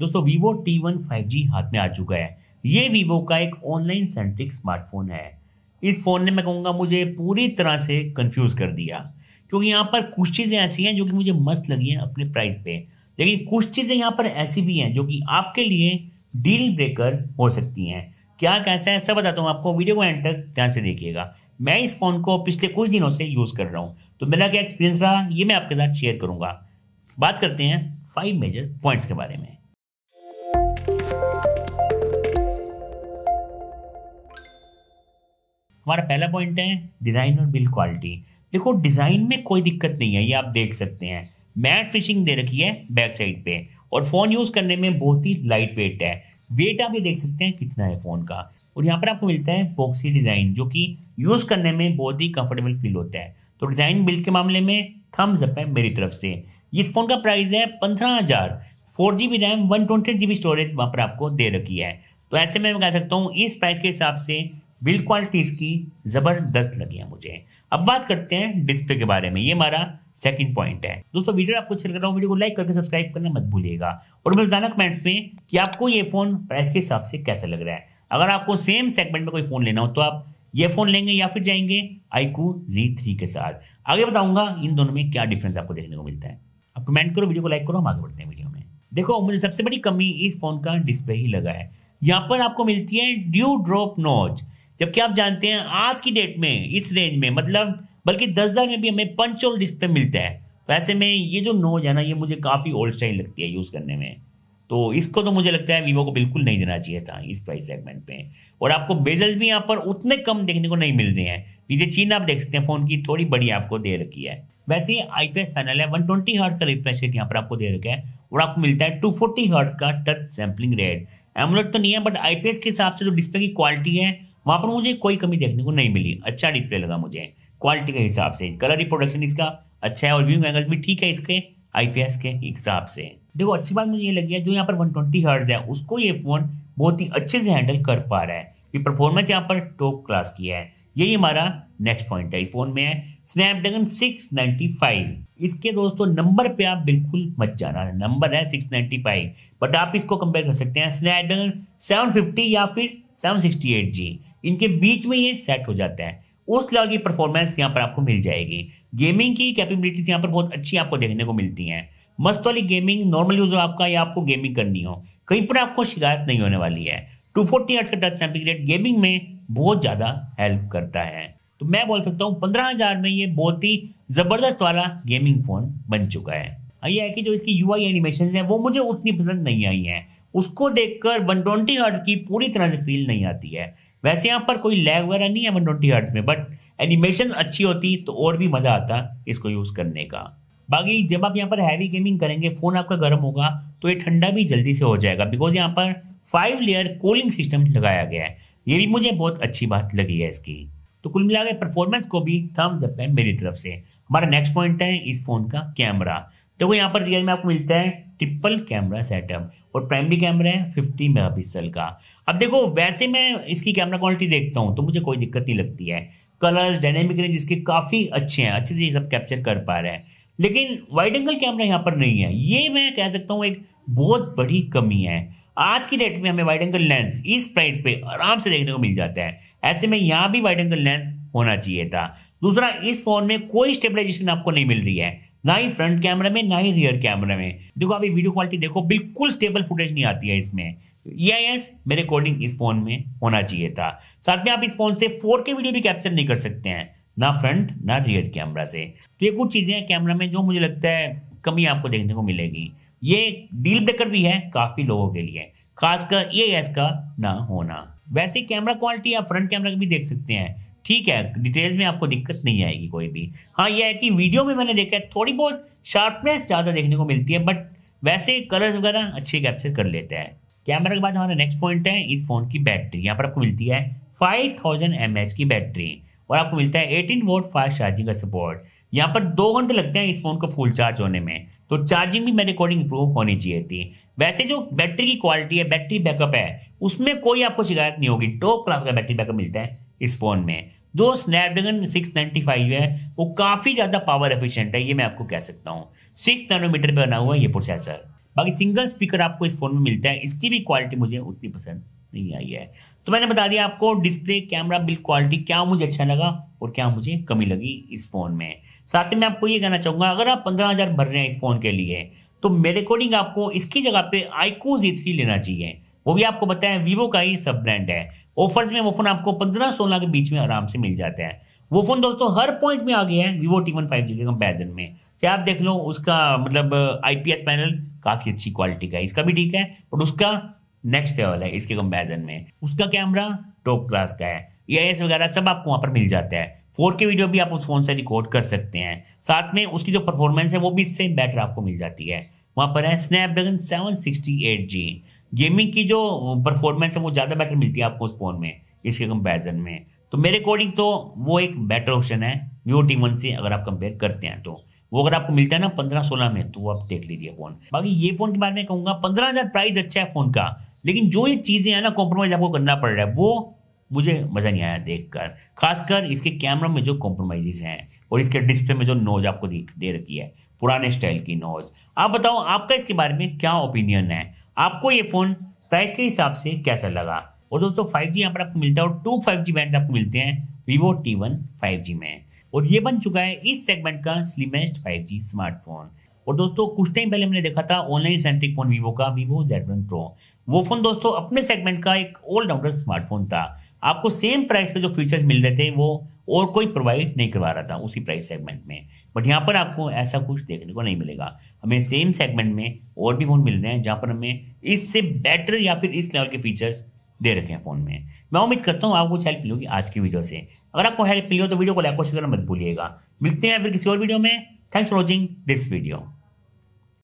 दोस्तों Vivo T one हाथ में आ चुका है ये वीवो का एक ऑनलाइन सेंट्रिक स्मार्टफोन है इस फ़ोन ने मैं कहूँगा मुझे पूरी तरह से कंफ्यूज कर दिया क्योंकि यहाँ पर कुछ चीज़ें ऐसी हैं जो कि मुझे मस्त लगी हैं अपने प्राइस पे लेकिन कुछ चीज़ें यहाँ पर ऐसी भी हैं जो कि आपके लिए डील ब्रेकर हो सकती हैं क्या कैसा है सब बताता हूँ आपको वीडियो को एंड तक ध्यान से देखिएगा मैं इस फ़ोन को पिछले कुछ दिनों से यूज़ कर रहा हूँ तो मेरा क्या एक्सपीरियंस रहा ये मैं आपके साथ शेयर करूँगा बात करते हैं फाइव मेजर पॉइंट्स के बारे में हमारा पहला पॉइंट है डिज़ाइन और बिल क्वालिटी देखो डिज़ाइन में कोई दिक्कत नहीं है ये आप देख सकते हैं मैट फिशिंग दे रखी है बैक साइड पे और फ़ोन यूज़ करने में बहुत ही लाइट वेट है वेट आप ये देख सकते हैं कितना है फ़ोन का और यहाँ पर आपको मिलता है बॉक्सी डिज़ाइन जो कि यूज़ करने में बहुत ही कंफर्टेबल फील होता है तो डिज़ाइन बिल्ड के मामले में थम्स अप है मेरी तरफ से इस फ़ोन का प्राइस है पंद्रह हज़ार four G B RAM one twenty G B storage वहाँ पर आपको दे रखी है तो ऐसे में मैं कह सकता हूँ इस प्राइस के हिसाब से बिल्ड क्वालिटी इसकी ज़बरदस्त लगी है मुझे अब बात करते हैं डिस्प्ले के बारे में ये हमारा सेकंड पॉइंट है दोस्तों वीडियो आपको अच्छा लग रहा हो वीडियो को लाइक करके सब्सक्राइब करना मत भूलिएगा और मैं बताना कमेंट्स में कि आपको ये फ़ोन प्राइस के हिसाब से कैसा लग रहा है अगर आपको सेम सेगमेंट में कोई फ़ोन लेना हो तो आप ये फ़ोन लेंगे या फिर जाएंगे आईकू जी थ्री के साथ आगे बताऊंगा इन दोनों में क्या डिफरेंस आपको देखने को मिलता है आप कमेंट करो वीडियो को लाइक करो हम आगे बढ़ते हैं वीडियो में देखो मुझे सबसे बड़ी कमी इस फ़ोन का डिस्प्ले ही लगा है यहाँ पर आपको मिलती है ड्यू ड्रॉप नोज जबकि आप जानते हैं आज की डेट में इस रेंज में मतलब बल्कि दस हज़ार में भी हमें पंच और डिस्प्ले मिलता है वैसे में ये जो नोज है ना ये मुझे काफ़ी ओल्ड स्टाइल लगती है यूज़ करने में तो इसको तो मुझे लगता है वीवो को बिल्कुल नहीं देना चाहिए था इस प्राइस सेगमेंट पे और आपको बेजल्स भी यहाँ पर उतने कम देखने को नहीं मिल रहे हैं नीचे चीन आप देख सकते हैं फोन की थोड़ी बड़ी आपको दे रखी है वैसे ये आई पैनल है वन ट्वेंटी हर्ट्स का रिफ्रेश रेट यहाँ पर आपको दे रखा है और आपको मिलता है टू फोर्टी हर्ट्स का टच सैम्पलिंग रेट एमलेट तो नहीं है बट आई के हिसाब से जो डिस्प्ले की क्वालिटी है वहाँ पर मुझे कोई कमी देखने को नहीं मिली अच्छा डिस्प्ले लगा मुझे क्वालिटी के हिसाब से कलर रिप्रोडक्शन इसका अच्छा है और व्यूइंग एंगल भी ठीक है इसके आईपीएस के हिसाब से देखो अच्छी बात मुझे ये लगी है जो यहाँ पर 120 ट्वेंटी है उसको ये फ़ोन बहुत ही अच्छे से हैंडल कर पा रहा है ये परफॉर्मेंस यहाँ पर टॉप क्लास की है यही हमारा नेक्स्ट पॉइंट है इस फोन में है स्नैपड्रैगन 695 इसके दोस्तों नंबर पे आप बिल्कुल मत जाना नंबर है 695 बट आप इसको कंपेयर कर सकते हैं स्नैपड्रैगन 750 या फिर 768G जी इनके बीच में ये सेट हो जाता है उस लेवल की परफॉर्मेंस यहाँ पर आपको मिल जाएगी गेमिंग की कैपेबिलिटीज यहाँ पर बहुत अच्छी आपको देखने को मिलती हैं मस्त वाली गेमिंग नॉर्मल यूज आपका या आपको गेमिंग करनी हो कहीं पर आपको शिकायत नहीं होने वाली है टू फोर्टी का टच सैम्पलिंग गेमिंग में बहुत ज़्यादा हेल्प करता है तो मैं बोल सकता हूँ पंद्रह हज़ार में ये बहुत ही ज़बरदस्त वाला गेमिंग फ़ोन बन चुका है ये है कि जो इसकी यू आई एनिमेशन है वो मुझे उतनी पसंद नहीं आई है उसको देखकर वन ट्वेंटी की पूरी तरह से फील नहीं आती है वैसे यहाँ पर कोई लैग वगैरह नहीं है वन ट्वेंटी हर्ट्स में बट एनिमेशन अच्छी होती तो और भी मज़ा आता इसको यूज़ करने का बाकी जब आप यहाँ पर हैवी गेमिंग करेंगे फ़ोन आपका गर्म होगा तो ये ठंडा भी जल्दी से हो जाएगा बिकॉज यहाँ पर फाइव लेयर कूलिंग सिस्टम लगाया गया है ये भी मुझे बहुत अच्छी बात लगी है इसकी तो कुल मिला के परफॉर्मेंस को भी थम्स अप है मेरी तरफ से हमारा नेक्स्ट पॉइंट है इस फ़ोन का कैमरा देखो तो यहाँ पर रियल में आपको मिलता है ट्रिपल कैमरा सेटअप और प्राइमरी कैमरा है फिफ्टी मेगापिक्सल का अब देखो वैसे मैं इसकी कैमरा क्वालिटी देखता हूँ तो मुझे कोई दिक्कत नहीं लगती है कलर्स डायनेमिक रेंज इसके काफ़ी अच्छे हैं अच्छे से ये सब कैप्चर कर पा रहे हैं लेकिन वाइड एंगल कैमरा यहाँ पर नहीं है ये मैं कह सकता हूँ एक बहुत बड़ी कमी है आज की डेट में हमें वाइड एंगल लेंस इस प्राइस पे आराम से देखने को मिल जाता है ऐसे में यहाँ भी वाइड एंगल लेंस होना चाहिए था दूसरा इस फोन में कोई स्टेबलाइजेशन आपको नहीं मिल रही है ना ही फ्रंट कैमरा में ना ही रियर कैमरा में देखो अभी वीडियो क्वालिटी देखो बिल्कुल स्टेबल फुटेज नहीं आती है इसमें यस मेरे अकॉर्डिंग इस फोन में होना चाहिए था साथ में आप इस फोन से फोर के वीडियो भी कैप्चर नहीं कर सकते हैं ना फ्रंट ना रियर कैमरा से तो ये कुछ चीज़ें हैं कैमरा में जो मुझे लगता है कमी आपको देखने को मिलेगी ये डील ब्रेकर भी है काफ़ी लोगों के लिए खासकर ए का ना होना वैसे कैमरा क्वालिटी आप फ्रंट कैमरा भी देख सकते हैं ठीक है डिटेल्स में आपको दिक्कत नहीं आएगी कोई भी हाँ यह है कि वीडियो में मैंने देखा है थोड़ी बहुत शार्पनेस ज़्यादा देखने को मिलती है बट वैसे कलर्स वगैरह अच्छे कैप्चर कर लेते हैं कैमरा के बाद हमारा नेक्स्ट पॉइंट है इस फोन की बैटरी यहाँ पर आपको मिलती है फाइव थाउजेंड की बैटरी और आपको मिलता है एटीन वोट फास्ट चार्जिंग का सपोर्ट यहाँ पर दो घंटे लगते हैं इस फोन को फुल चार्ज होने में तो चार्जिंग भी मेरे अकॉर्डिंग इंप्रूव होनी चाहिए थी वैसे जो बैटरी की क्वालिटी है बैटरी बैकअप है उसमें कोई आपको शिकायत नहीं होगी टॉप क्लास का बैटरी बैकअप मिलता है इस फ़ोन में जो स्नैपड्रैगन सिक्स 695 है वो काफ़ी ज़्यादा पावर एफिशिएंट है ये मैं आपको कह सकता हूँ सिक्स नैनोमीटर पे बना हुआ है ये प्रोसेसर बाकी सिंगल स्पीकर आपको इस फ़ोन में मिलता है इसकी भी क्वालिटी मुझे उतनी पसंद नहीं आई है तो मैंने बता दिया आपको डिस्प्ले कैमरा बिल्ड क्वालिटी क्या मुझे अच्छा लगा और क्या मुझे कमी लगी इस फ़ोन में साथ में आपको ये कहना चाहूंगा अगर आप पंद्रह हज़ार भर रहे हैं इस फ़ोन के लिए तो मेरे अकॉर्डिंग आपको इसकी जगह पे आईको जी लेना चाहिए वो भी आपको बताया वीवो का ही सब ब्रांड है ऑफर्स में वो फोन आपको पंद्रह सोलह के बीच में आराम से मिल जाते हैं वो फोन दोस्तों हर पॉइंट में आ गया है Vivo T one five G के कंपेरिजन में चाहे आप देख लो उसका मतलब आईपीएस uh, पैनल काफी अच्छी क्वालिटी का है इसका भी ठीक है और उसका नेक्स्ट लेवल है इसके कंपेरिजन में उसका कैमरा टॉप क्लास का है एस वगैरह सब आपको वहाँ पर मिल जाता है फोर के वीडियो भी आप उस फोन से रिकॉर्ड कर सकते हैं साथ में उसकी जो परफॉर्मेंस है वो भी इससे बेटर आपको मिल जाती है वहाँ पर है Snapdragon seven sixty eight G gaming की जो परफॉर्मेंस है वो ज़्यादा बेटर मिलती है आपको उस फ़ोन में इसके कंपेरिजन में तो मेरे अकॉर्डिंग तो वो एक बेटर ऑप्शन है वीवो टी वन से अगर आप कंपेयर करते हैं तो वो अगर आपको मिलता है ना पंद्रह सोलह में तो आप देख लीजिए फोन बाकी ये फोन के बारे में कहूँगा पंद्रह हज़ार प्राइस अच्छा है फोन का लेकिन जो ये चीज़ें हैं ना कॉम्प्रोमाइज़ आपको करना पड़ रहा है वो मुझे मज़ा नहीं आया देखकर खासकर इसके कैमरा में जो कॉम्प्रोमाइजेज हैं और इसके डिस्प्ले में जो नोज आपको दे रखी है पुराने स्टाइल की नोज आप बताओ आपका इसके बारे में क्या ओपिनियन है आपको ये फ़ोन प्राइस के हिसाब से कैसा लगा और दोस्तों फाइव जी यहाँ पर आपको मिलता है और टू फाइव जी बैंड आपको मिलते हैं Vivo T one five G में और ये बन चुका है इस सेगमेंट का स्लिमेस्ट फाइव जी स्मार्टफोन और दोस्तों कुछ टाइम पहले मैंने देखा था ऑनलाइन सेंट्रिक फोन वीवो का वीवो जेड वन प्रो वो फोन दोस्तों अपने सेगमेंट का एक ऑलराउंडर स्मार्टफोन था आपको सेम प्राइस पे जो फीचर्स मिल रहे थे वो और कोई प्रोवाइड नहीं करवा रहा था उसी प्राइस सेगमेंट में बट यहाँ पर आपको ऐसा कुछ देखने को नहीं मिलेगा हमें सेम सेगमेंट में और भी फ़ोन मिल रहे हैं जहाँ पर हमें इससे बेटर या फिर इस लेवल के फीचर्स दे रखे हैं फ़ोन में मैं उम्मीद करता हूँ आपको कुछ हेल्प मिलेगी आज की वीडियो से अगर आपको हेल्प मिली हो तो वीडियो को लाइक और शेयर करना मत भूलिएगा मिलते हैं फिर किसी और वीडियो में thanks for watching this video